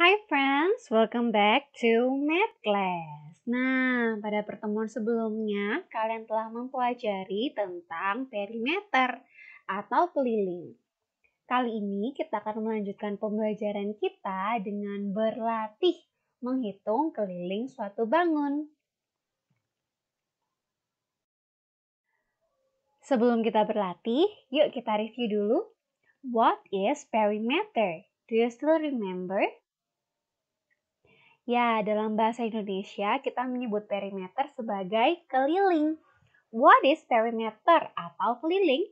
Hi friends, welcome back to Math Class. Nah, pada pertemuan sebelumnya kalian telah mempelajari tentang perimeter atau keliling. Kali ini kita akan melanjutkan pembelajaran kita dengan berlatih menghitung keliling suatu bangun. Sebelum kita berlatih, yuk kita review dulu. What is perimeter? Do you still remember? Ya, dalam bahasa Indonesia kita menyebut perimeter sebagai keliling. What is perimeter atau keliling?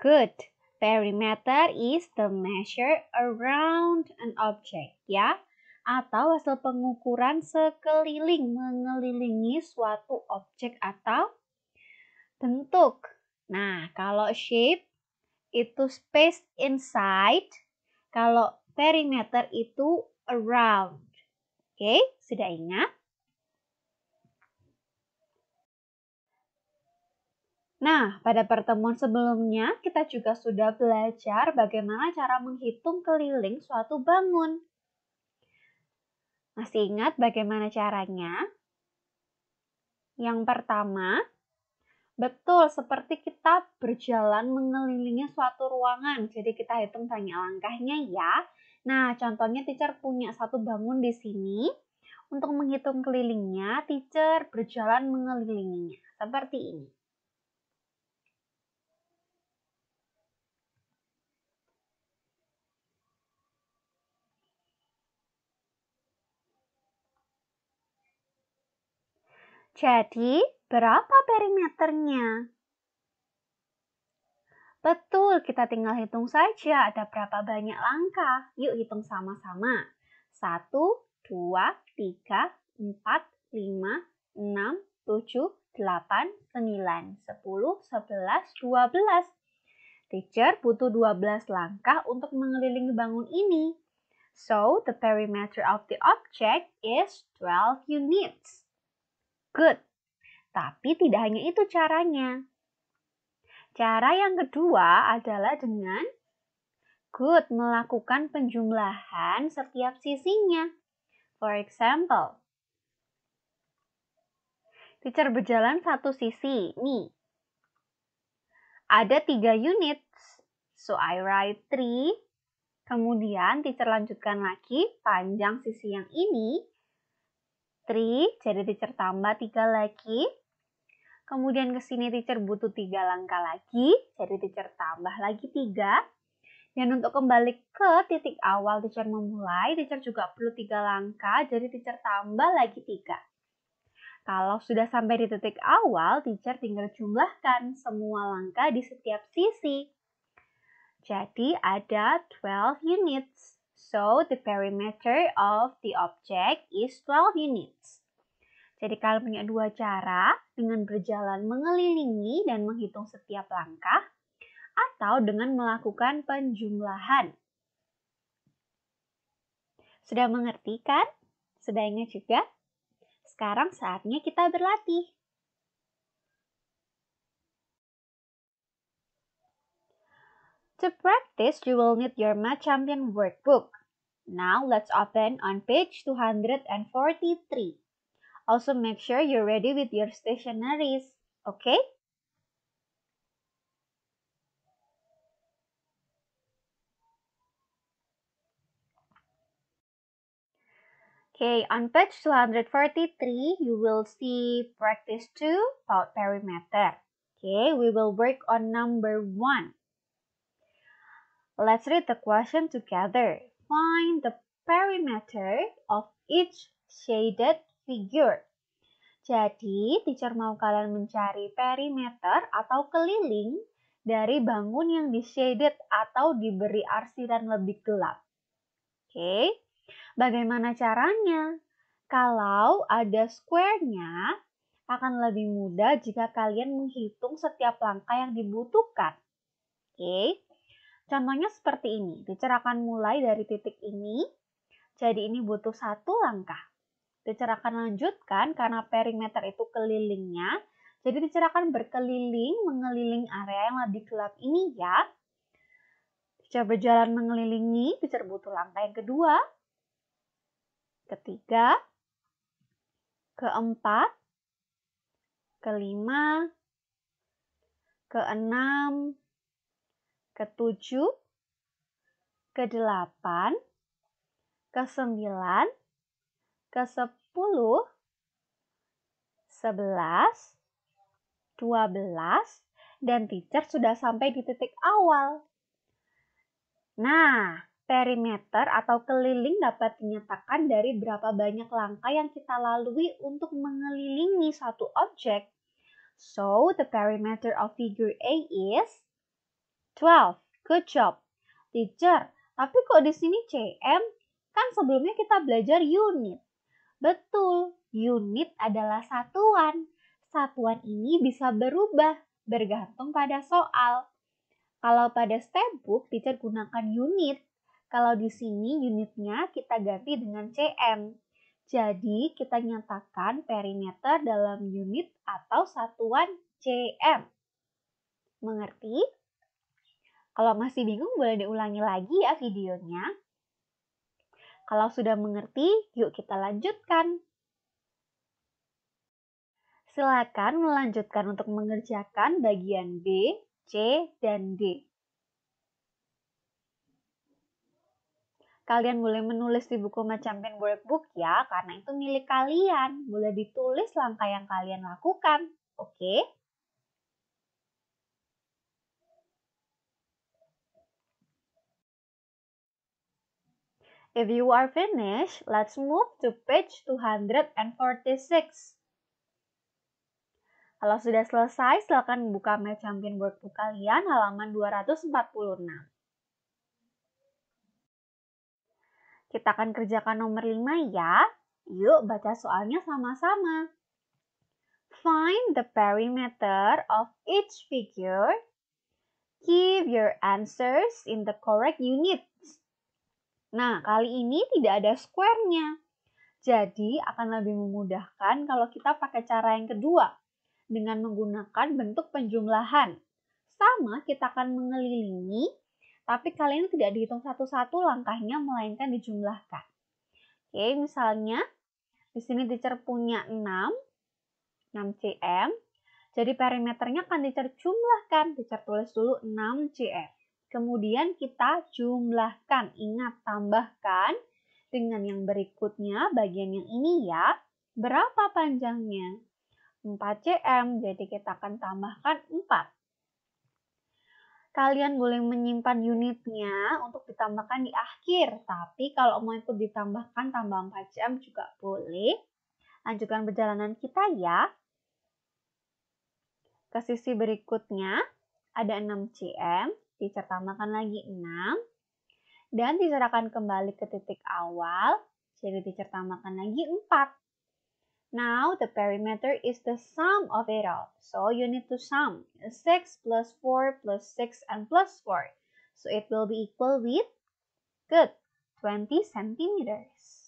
Good. Perimeter is the measure around an object, ya. Atau hasil pengukuran sekeliling, mengelilingi suatu objek atau bentuk. Nah, kalau shape itu space inside, kalau perimeter itu around. Oke, sudah ingat? Nah, pada pertemuan sebelumnya kita juga sudah belajar bagaimana cara menghitung keliling suatu bangun. Masih ingat bagaimana caranya? Yang pertama, betul seperti kita berjalan mengelilingi suatu ruangan. Jadi kita hitung banyak langkahnya ya. Nah, contohnya teacher punya satu bangun di sini. Untuk menghitung kelilingnya, teacher berjalan mengelilinginya seperti ini. Jadi, berapa perimeternya? Betul, kita tinggal hitung saja ada berapa banyak langkah. Yuk hitung sama-sama. 1, 2, 3, 4, 5, 6, 7, 8, 9, 10, 11, 12. Teacher butuh 12 langkah untuk mengelilingi bangun ini. So, the perimeter of the object is 12 units. Good. Tapi tidak hanya itu caranya. Cara yang kedua adalah dengan Good melakukan penjumlahan setiap sisinya. For example, teacher berjalan satu sisi, nih. Ada tiga unit, so I write three. Kemudian teacher lanjutkan lagi panjang sisi yang ini. three jadi teacher tambah tiga lagi. Kemudian ke sini teacher butuh tiga langkah lagi, jadi teacher tambah lagi tiga. Dan untuk kembali ke titik awal teacher memulai, teacher juga perlu tiga langkah, jadi teacher tambah lagi tiga. Kalau sudah sampai di titik awal, teacher tinggal jumlahkan semua langkah di setiap sisi. Jadi ada 12 units. So the perimeter of the object is 12 units. Jadi kalian punya dua cara dengan berjalan mengelilingi dan menghitung setiap langkah atau dengan melakukan penjumlahan. Sudah mengerti kan? Sudah ingat juga? Sekarang saatnya kita berlatih. To practice, you will need your Math Champion workbook. Now, let's open on page 243. Also make sure you're ready with your stationaries, okay? Okay, on page 243, you will see practice 2 about perimeter. Okay, we will work on number 1. Let's read the question together. Find the perimeter of each shaded figure. Jadi, teacher mau kalian mencari perimeter atau keliling dari bangun yang di-shaded atau diberi arsiran lebih gelap. Oke, bagaimana caranya? Kalau ada square-nya, akan lebih mudah jika kalian menghitung setiap langkah yang dibutuhkan. Oke, contohnya seperti ini. Teacher akan mulai dari titik ini, jadi ini butuh satu langkah. Dicerahkan lanjutkan karena perimeter itu kelilingnya. Jadi dicerahkan berkeliling mengeliling area yang lebih gelap ini ya. Pijar berjalan mengelilingi, Bisa butuh langkah yang kedua, ketiga, keempat, kelima, keenam, ketujuh, kedelapan, kesembilan, ke 10, 11, 12, dan teacher sudah sampai di titik awal. Nah, perimeter atau keliling dapat dinyatakan dari berapa banyak langkah yang kita lalui untuk mengelilingi satu objek. So, the perimeter of figure A is 12. Good job. Teacher, tapi kok di sini CM? Kan sebelumnya kita belajar unit. Betul, unit adalah satuan. Satuan ini bisa berubah bergantung pada soal. Kalau pada stepbook, teacher gunakan unit. Kalau di sini unitnya kita ganti dengan CM. Jadi, kita nyatakan perimeter dalam unit atau satuan CM. Mengerti? Kalau masih bingung boleh diulangi lagi ya videonya. Kalau sudah mengerti, yuk kita lanjutkan. Silakan melanjutkan untuk mengerjakan bagian B, C, dan D. Kalian boleh menulis di buku macam pen Workbook ya, karena itu milik kalian. Boleh ditulis langkah yang kalian lakukan. Oke? Okay? If you are finished, let's move to page 246. Kalau sudah selesai, silakan buka My Champion Workbook kalian halaman 246. Kita akan kerjakan nomor 5 ya. Yuk baca soalnya sama-sama. Find the perimeter of each figure. Give your answers in the correct unit. Nah, kali ini tidak ada square-nya. Jadi, akan lebih memudahkan kalau kita pakai cara yang kedua, dengan menggunakan bentuk penjumlahan. Sama, kita akan mengelilingi, tapi kalian tidak dihitung satu-satu langkahnya, melainkan dijumlahkan. Oke, misalnya, di sini teacher punya 6, 6 cm. Jadi, perimeternya akan teacher jumlahkan. Teacher tulis dulu 6 cm. Kemudian kita jumlahkan, ingat tambahkan dengan yang berikutnya bagian yang ini ya. Berapa panjangnya? 4 cm, jadi kita akan tambahkan 4. Kalian boleh menyimpan unitnya untuk ditambahkan di akhir, tapi kalau mau ikut ditambahkan tambah 4 cm juga boleh. Lanjutkan perjalanan kita ya. Ke sisi berikutnya ada 6 cm, Teacher tambahkan lagi 6. Dan diserahkan kembali ke titik awal. Jadi teacher tambahkan lagi 4. Now the perimeter is the sum of it all. So you need to sum 6 plus 4 plus 6 and plus 4. So it will be equal with, good, 20 centimeters.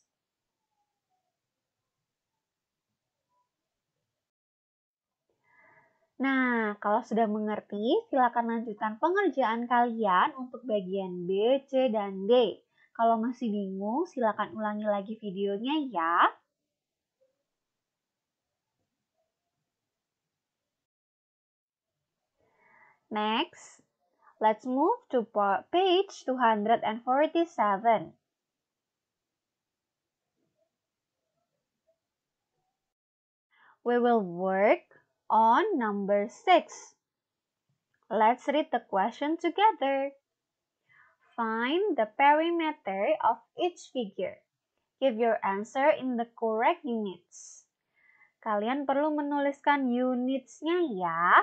Nah, kalau sudah mengerti, silakan lanjutkan pengerjaan kalian untuk bagian B, C, dan D. Kalau masih bingung, silakan ulangi lagi videonya ya. Next, let's move to page 247. We will work on number 6. Let's read the question together. Find the perimeter of each figure. Give your answer in the correct units. Kalian perlu menuliskan unitsnya ya.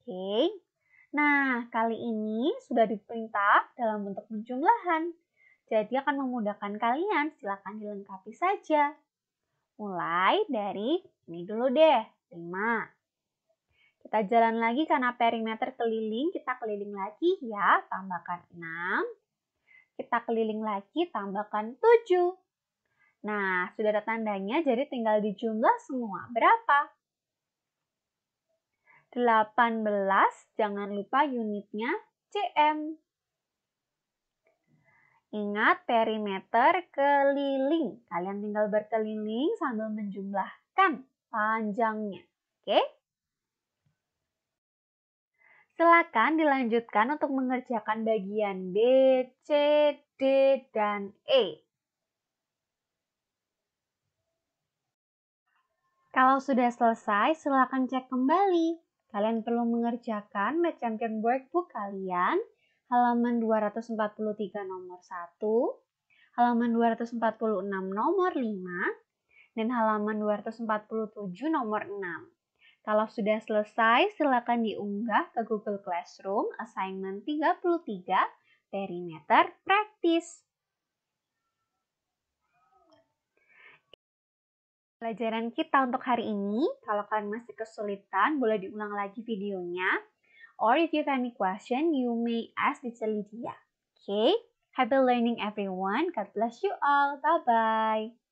Oke. Okay. Nah, kali ini sudah diperintah dalam bentuk penjumlahan. Jadi akan memudahkan kalian, silakan dilengkapi saja. Mulai dari ini dulu deh, 5. Kita jalan lagi karena perimeter keliling, kita keliling lagi ya, tambahkan 6. Kita keliling lagi, tambahkan 7. Nah, sudah ada tandanya, jadi tinggal dijumlah semua. Berapa? 18, jangan lupa unitnya cm. Ingat perimeter keliling. Kalian tinggal berkeliling sambil menjumlahkan panjangnya. Oke? Okay? Silakan dilanjutkan untuk mengerjakan bagian B, C, D, dan E. Kalau sudah selesai, silakan cek kembali. Kalian perlu mengerjakan Math Champion Workbook kalian halaman 243 nomor 1, halaman 246 nomor 5, dan halaman 247 nomor 6. Kalau sudah selesai, silakan diunggah ke Google Classroom assignment 33 perimeter praktis. Pelajaran kita untuk hari ini, kalau kalian masih kesulitan, boleh diulang lagi videonya. Or if you have any question, you may ask teacher Celidia. Okay? Happy learning everyone. God bless you all. Bye-bye.